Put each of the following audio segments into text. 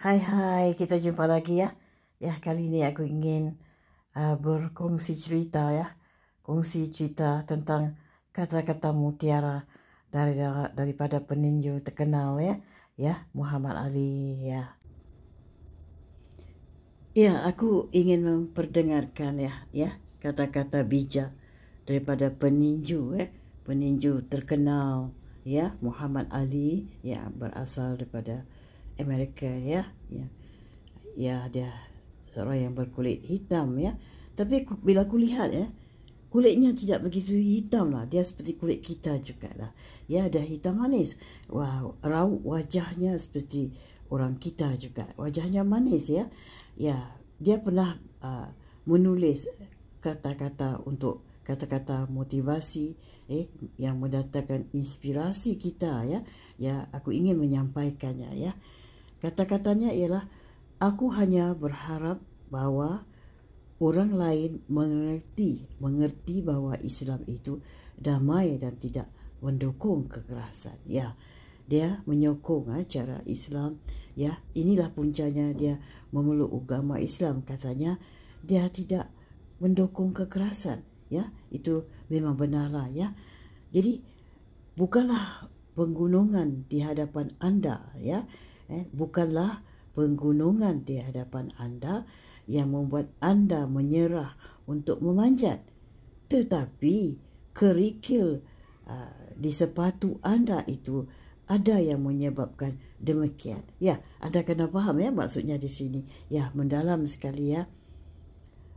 Hai hai, kita jumpa lagi ya. Ya, kali ini aku ingin uh, berkongsi cerita ya. Kongsi cerita tentang kata-kata mutiara dari uh, daripada peninju terkenal ya, ya Muhammad Ali ya. Ya, aku ingin memperdengarkan ya, ya kata-kata bijak daripada peninju ya, peninju terkenal ya Muhammad Ali ya berasal daripada Amerika ya. Ya. Ya dia seorang yang berkulit hitam ya. Tapi bila aku lihat ya, kulitnya tidak begitu hitam lah. Dia seperti kulit kita juga lah. Ya, dah hitam manis. Wah, rau wajahnya seperti orang kita juga. Wajahnya manis ya. Ya, dia pernah uh, menulis kata-kata untuk kata-kata motivasi eh yang mendatangkan inspirasi kita ya. Ya, aku ingin menyampaikannya ya. Kata-katanya ialah, aku hanya berharap bahawa orang lain mengerti, mengerti bahawa Islam itu damai dan tidak mendukung kekerasan. Ya, dia menyokong ah, cara Islam. Ya, inilah puncanya dia memeluk agama Islam. Katanya dia tidak mendukung kekerasan. Ya, itu memang benarlah. Ya, jadi bukalah penggunungan di hadapan anda. Ya, eh, bukanlah penggunungan di hadapan anda yang membuat anda menyerah untuk memanjat tetapi kerikil uh, di sepatu anda itu ada yang menyebabkan demikian ya anda kena faham ya maksudnya di sini ya mendalam sekali ya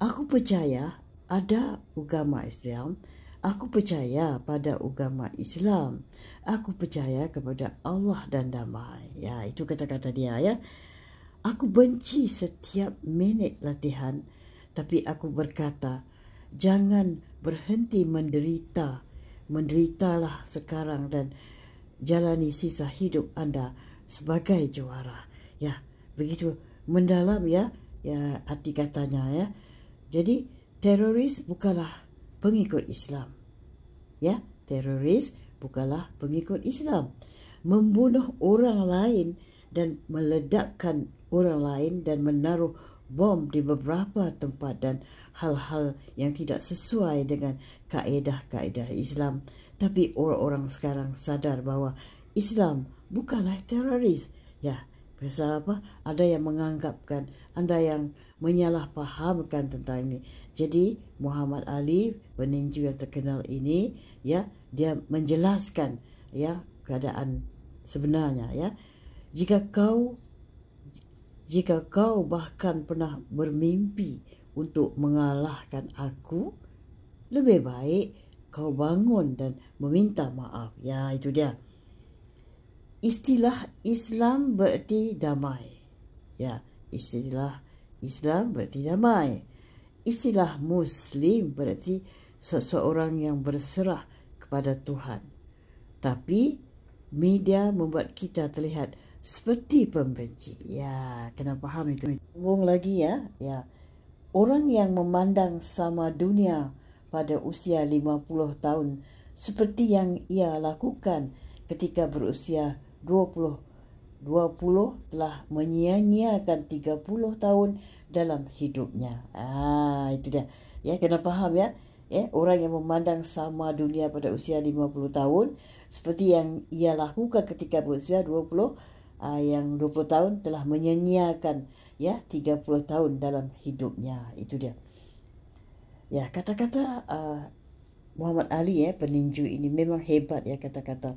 aku percaya ada agama Islam Aku percaya pada agama Islam. Aku percaya kepada Allah dan damai. Ya, itu kata-kata dia ya. Aku benci setiap minit latihan. Tapi aku berkata, jangan berhenti menderita. Menderitalah sekarang dan jalani sisa hidup anda sebagai juara. Ya, begitu mendalam ya, ya hati katanya ya. Jadi, teroris bukanlah pengikut Islam ya teroris bukanlah pengikut Islam membunuh orang lain dan meledakkan orang lain dan menaruh bom di beberapa tempat dan hal-hal yang tidak sesuai dengan kaedah-kaedah Islam tapi orang-orang sekarang sadar bahawa Islam bukanlah teroris ya pasal apa ada yang menganggapkan anda yang menyalahfahamkan tentang ini jadi Muhammad Ali peninju yang terkenal ini ya dia menjelaskan ya keadaan sebenarnya ya. Jika kau jika kau bahkan pernah bermimpi untuk mengalahkan aku lebih baik kau bangun dan meminta maaf. Ya itu dia. Istilah Islam berarti damai. Ya, istilah Islam berarti damai istilah Muslim berarti seseorang yang berserah kepada Tuhan. Tapi media membuat kita terlihat seperti pembenci. Ya, kena faham itu. Bung lagi ya. ya. Orang yang memandang sama dunia pada usia 50 tahun seperti yang ia lakukan ketika berusia 20 tahun 20 telah menyia-nyiakan 30 tahun dalam hidupnya. Ah, itu dia. Ya, kena faham ya. Ya, orang yang memandang sama dunia pada usia 50 tahun seperti yang ia lakukan ketika berusia 20 Ah, ha, yang 20 tahun telah menyia-nyiakan ya 30 tahun dalam hidupnya. Itu dia. Ya, kata-kata uh, Muhammad Ali ya peninju ini memang hebat ya kata-kata.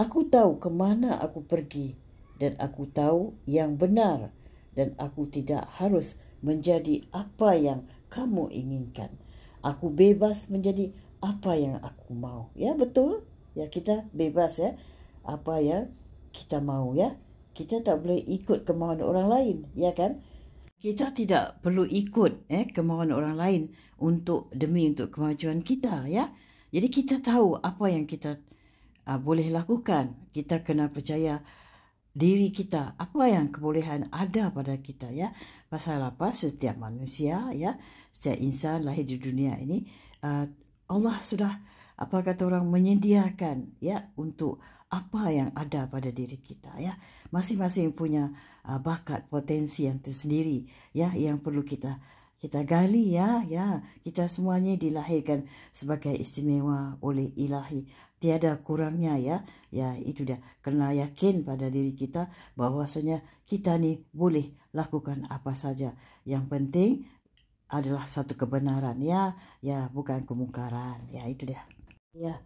Aku tahu ke mana aku pergi dan aku tahu yang benar dan aku tidak harus menjadi apa yang kamu inginkan. Aku bebas menjadi apa yang aku mau. Ya betul. Ya kita bebas ya. Apa ya kita mau ya. Kita tak boleh ikut kemauan orang lain, ya kan? Kita tidak perlu ikut eh kemauan orang lain untuk demi untuk kemajuan kita ya. Jadi kita tahu apa yang kita uh, boleh lakukan. Kita kena percaya diri kita, apa yang kebolehan ada pada kita ya. Pasal apa setiap manusia ya, setiap insan lahir di dunia ini uh, Allah sudah apa kata orang menyediakan ya untuk apa yang ada pada diri kita ya. Masing-masing punya uh, bakat potensi yang tersendiri ya yang perlu kita kita gali ya ya kita semuanya dilahirkan sebagai istimewa oleh ilahi tiada kurangnya ya ya itu dia kena yakin pada diri kita bahwasanya kita ni boleh lakukan apa saja yang penting adalah satu kebenaran ya ya bukan kemungkaran ya itu dia ya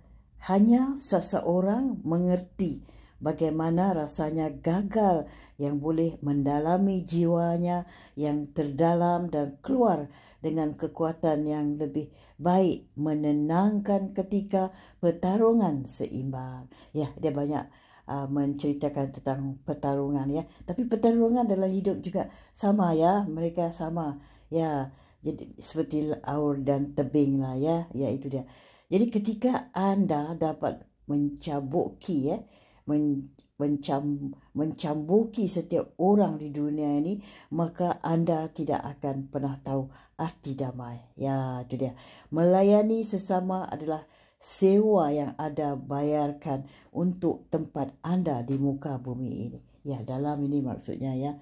hanya seseorang mengerti bagaimana rasanya gagal yang boleh mendalami jiwanya yang terdalam dan keluar dengan kekuatan yang lebih baik menenangkan ketika pertarungan seimbang. Ya, dia banyak uh, menceritakan tentang pertarungan ya. Tapi pertarungan dalam hidup juga sama ya, mereka sama. Ya, jadi seperti aur dan tebing lah ya, ya itu dia. Jadi ketika anda dapat mencabuki ya, men, mencam, mencambuki setiap orang di dunia ini, maka anda tidak akan pernah tahu arti damai. Ya, itu dia. Melayani sesama adalah sewa yang ada bayarkan untuk tempat anda di muka bumi ini. Ya, dalam ini maksudnya ya.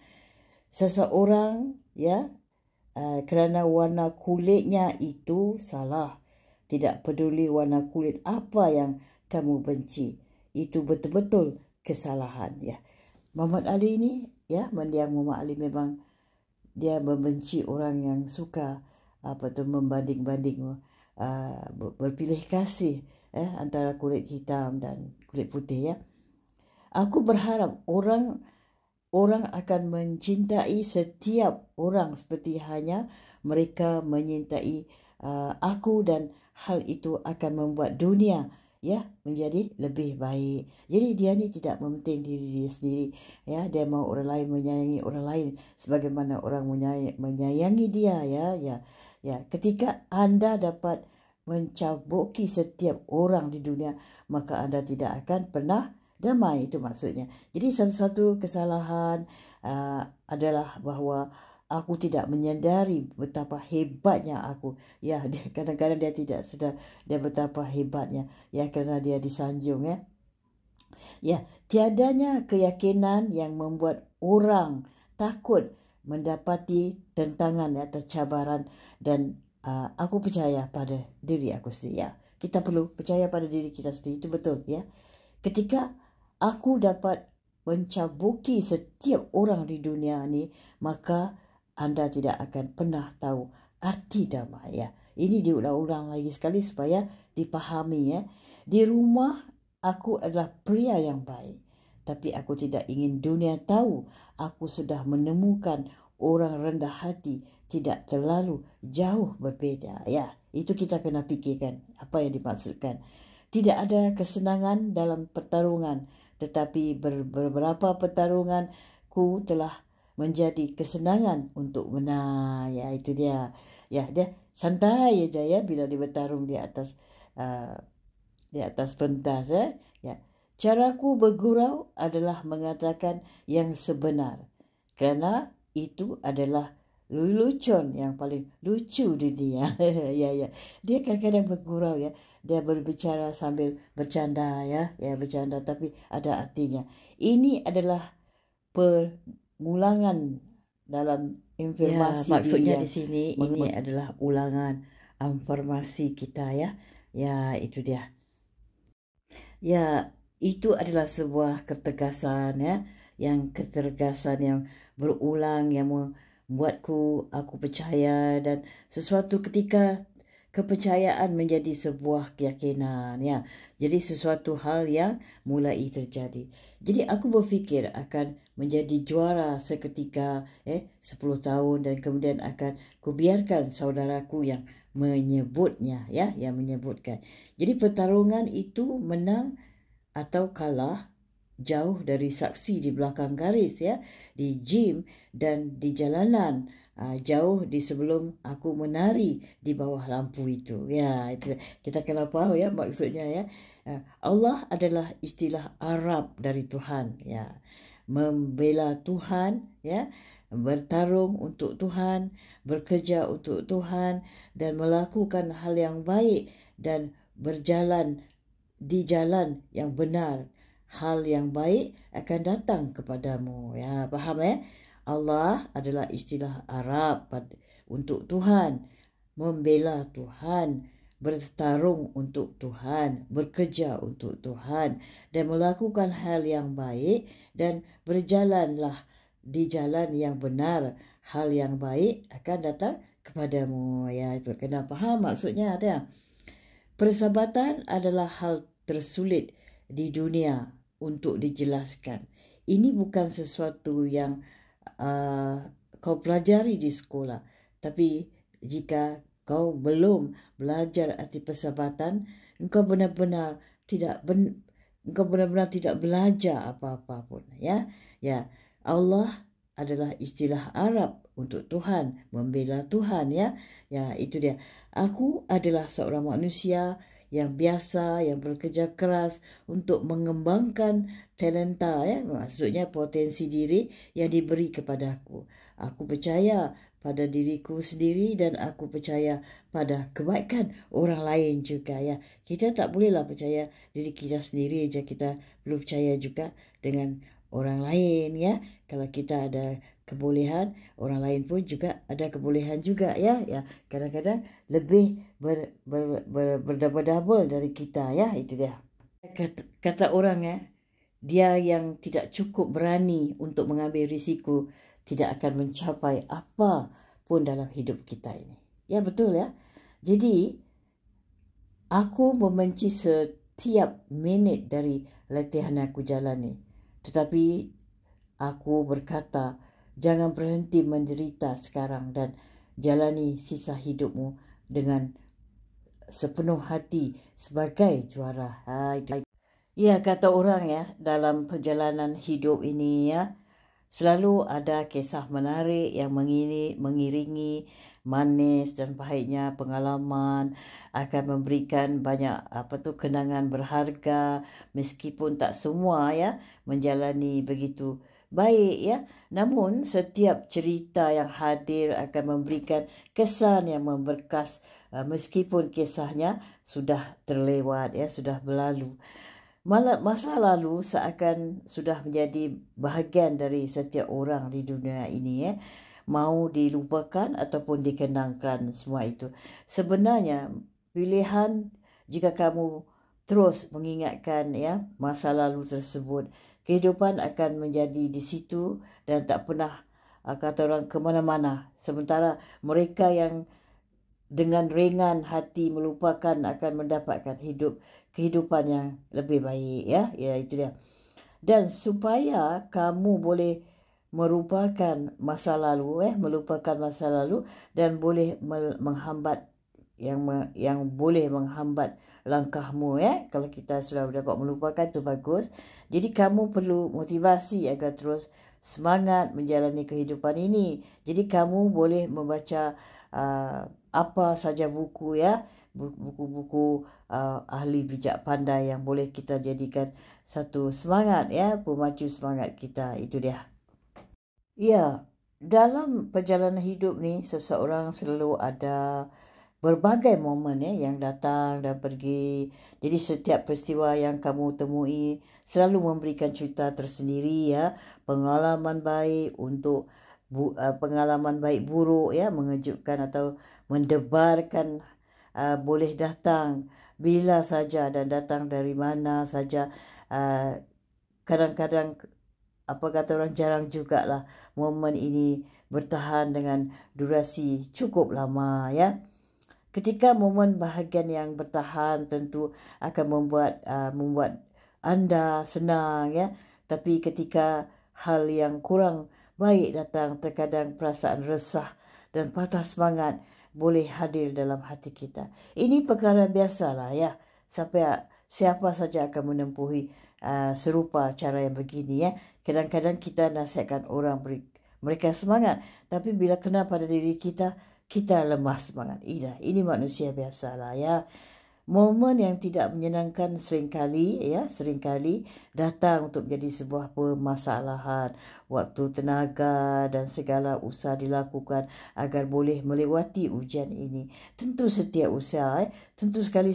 Seseorang, ya, Uh, kerana warna kulitnya itu salah. Tidak peduli warna kulit apa yang kamu benci itu betul-betul kesalahan ya. Muhammad Ali ini ya mendiang Muhammad Ali memang dia membenci orang yang suka apa tu membanding-banding uh, berpilih kasih eh antara kulit hitam dan kulit putih ya. Aku berharap orang orang akan mencintai setiap orang seperti hanya mereka menyintai uh, aku dan hal itu akan membuat dunia ya menjadi lebih baik. Jadi dia ni tidak mementing diri dia sendiri. Ya, dia mahu orang lain menyayangi orang lain sebagaimana orang menyayangi, menyayangi dia ya. Ya. Ya, ketika anda dapat mencaboki setiap orang di dunia, maka anda tidak akan pernah damai itu maksudnya. Jadi satu-satu kesalahan uh, adalah bahawa aku tidak menyadari betapa hebatnya aku. Ya, dia, kadang-kadang dia tidak sedar dia betapa hebatnya. Ya, kerana dia disanjung ya. Ya, tiadanya keyakinan yang membuat orang takut mendapati tentangan atau cabaran dan uh, aku percaya pada diri aku sendiri. Ya, kita perlu percaya pada diri kita sendiri. Itu betul ya. Ketika aku dapat mencabuki setiap orang di dunia ini, maka anda tidak akan pernah tahu arti damai ya. Ini diulang-ulang lagi sekali supaya dipahami ya. Di rumah aku adalah pria yang baik. Tapi aku tidak ingin dunia tahu aku sudah menemukan orang rendah hati tidak terlalu jauh berbeza. Ya, itu kita kena fikirkan apa yang dimaksudkan. Tidak ada kesenangan dalam pertarungan. Tetapi beberapa pertarungan ku telah menjadi kesenangan untuk menang. Ya, itu dia. Ya, dia santai aja ya bila dia bertarung di atas uh, di atas pentas ya. ya. Caraku bergurau adalah mengatakan yang sebenar. Kerana itu adalah lucu-lucuan yang paling lucu di dunia. ya, ya. Dia kadang-kadang bergurau ya. Dia berbicara sambil bercanda ya. Ya, bercanda tapi ada artinya. Ini adalah per, ulangan dalam informasi ya, maksudnya di sini ini adalah ulangan informasi kita ya ya itu dia ya itu adalah sebuah ketegasan ya yang ketegasan yang berulang yang membuatku aku percaya dan sesuatu ketika kepercayaan menjadi sebuah keyakinan ya jadi sesuatu hal yang mulai terjadi jadi aku berfikir akan menjadi juara seketika eh 10 tahun dan kemudian akan kubiarkan saudaraku yang menyebutnya ya yang menyebutkan. Jadi pertarungan itu menang atau kalah jauh dari saksi di belakang garis ya di gym dan di jalanan ah, jauh di sebelum aku menari di bawah lampu itu ya itu kita kena faham ya maksudnya ya ah, Allah adalah istilah Arab dari Tuhan ya membela Tuhan ya bertarung untuk Tuhan berkerja untuk Tuhan dan melakukan hal yang baik dan berjalan di jalan yang benar hal yang baik akan datang kepadamu ya faham ya eh? Allah adalah istilah Arab untuk Tuhan membela Tuhan bertarung untuk Tuhan, bekerja untuk Tuhan dan melakukan hal yang baik dan berjalanlah di jalan yang benar. Hal yang baik akan datang kepadamu. Ya, itu kena faham maksudnya ada. Persahabatan adalah hal tersulit di dunia untuk dijelaskan. Ini bukan sesuatu yang uh, kau pelajari di sekolah. Tapi jika kau belum belajar arti persahabatan, engkau benar-benar tidak ben, engkau benar-benar tidak belajar apa-apa pun, ya. Ya, Allah adalah istilah Arab untuk Tuhan, membela Tuhan, ya. Ya, itu dia. Aku adalah seorang manusia yang biasa, yang bekerja keras untuk mengembangkan talenta, ya, maksudnya potensi diri yang diberi kepada aku. Aku percaya pada diriku sendiri dan aku percaya pada kebaikan orang lain juga ya. Kita tak bolehlah percaya diri kita sendiri aja kita perlu percaya juga dengan orang lain ya. Kalau kita ada kebolehan, orang lain pun juga ada kebolehan juga ya. Ya, kadang-kadang lebih ber, ber, ber, ber, berdabar dari kita ya itu dia. Kata, kata orang ya, dia yang tidak cukup berani untuk mengambil risiko tidak akan mencapai apa pun dalam hidup kita ini. Ya betul ya. Jadi aku membenci setiap minit dari latihan aku jalani. Tetapi aku berkata jangan berhenti menderita sekarang dan jalani sisa hidupmu dengan sepenuh hati sebagai juara. Ya kata orang ya dalam perjalanan hidup ini ya. Selalu ada kisah menarik yang mengiringi manis dan pahitnya pengalaman akan memberikan banyak apa tu kenangan berharga meskipun tak semua ya menjalani begitu baik ya namun setiap cerita yang hadir akan memberikan kesan yang memberkas eh, meskipun kisahnya sudah terlewat ya sudah berlalu Malah masa lalu seakan sudah menjadi bahagian dari setiap orang di dunia ini ya. Eh? Mau dilupakan ataupun dikenangkan semua itu. Sebenarnya pilihan jika kamu terus mengingatkan ya masa lalu tersebut, kehidupan akan menjadi di situ dan tak pernah ah, kata orang ke mana-mana. Sementara mereka yang dengan ringan hati melupakan akan mendapatkan hidup kehidupan yang lebih baik ya ya itu dia dan supaya kamu boleh merupakan masa lalu eh melupakan masa lalu dan boleh menghambat yang yang boleh menghambat langkahmu ya eh? kalau kita sudah dapat melupakan itu bagus jadi kamu perlu motivasi agar terus semangat menjalani kehidupan ini jadi kamu boleh membaca uh, apa saja buku ya buku-buku uh, ahli bijak pandai yang boleh kita jadikan satu semangat ya pemacu semangat kita itu dia. Ya, dalam perjalanan hidup ni seseorang selalu ada berbagai momen ya yang datang dan pergi. Jadi setiap peristiwa yang kamu temui selalu memberikan cerita tersendiri ya, pengalaman baik untuk bu, uh, pengalaman baik buruk ya mengejutkan atau mendebarkan uh, boleh datang bila saja dan datang dari mana saja uh, kadang-kadang apa kata orang jarang juga lah momen ini bertahan dengan durasi cukup lama ya ketika momen bahagian yang bertahan tentu akan membuat uh, membuat anda senang ya tapi ketika hal yang kurang baik datang terkadang perasaan resah dan patah semangat boleh hadir dalam hati kita. Ini perkara biasalah ya. Siapa siapa saja akan menempuhi uh, serupa cara yang begini ya. Kadang-kadang kita nasihatkan orang beri, mereka semangat, tapi bila kena pada diri kita, kita lemah semangat. Ida, ini manusia biasalah ya momen yang tidak menyenangkan seringkali ya seringkali datang untuk menjadi sebuah permasalahan waktu tenaga dan segala usaha dilakukan agar boleh melewati ujian ini tentu setiap usaha eh, tentu sekali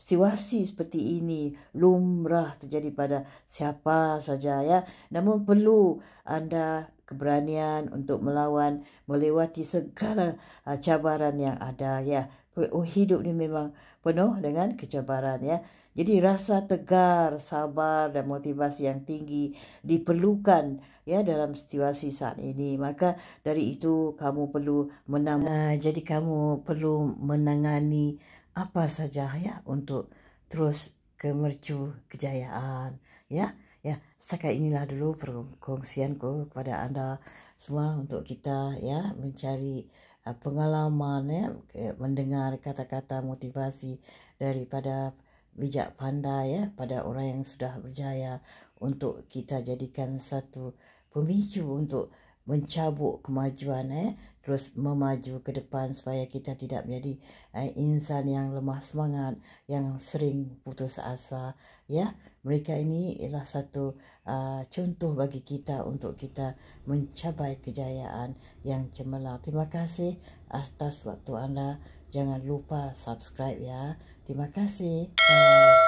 situasi seperti ini lumrah terjadi pada siapa saja ya namun perlu anda keberanian untuk melawan melewati segala uh, cabaran yang ada ya oh, hidup ini memang penuh dengan kecabaran ya. Jadi rasa tegar, sabar dan motivasi yang tinggi diperlukan ya dalam situasi saat ini. Maka dari itu kamu perlu menang. Uh, jadi kamu perlu menangani apa saja ya untuk terus kemercu kejayaan ya. Ya, Sekarang inilah dulu perkongsianku kepada anda semua untuk kita ya mencari Ah, pengalaman ya, mendengar kata-kata motivasi daripada bijak pandai ya, pada orang yang sudah berjaya untuk kita jadikan satu pemicu untuk mencabut kemajuan eh terus memaju ke depan supaya kita tidak menjadi eh, insan yang lemah semangat yang sering putus asa ya mereka ini ialah satu uh, contoh bagi kita untuk kita mencapai kejayaan yang cemerlang. Terima kasih atas waktu anda. Jangan lupa subscribe ya. Terima kasih. Bye.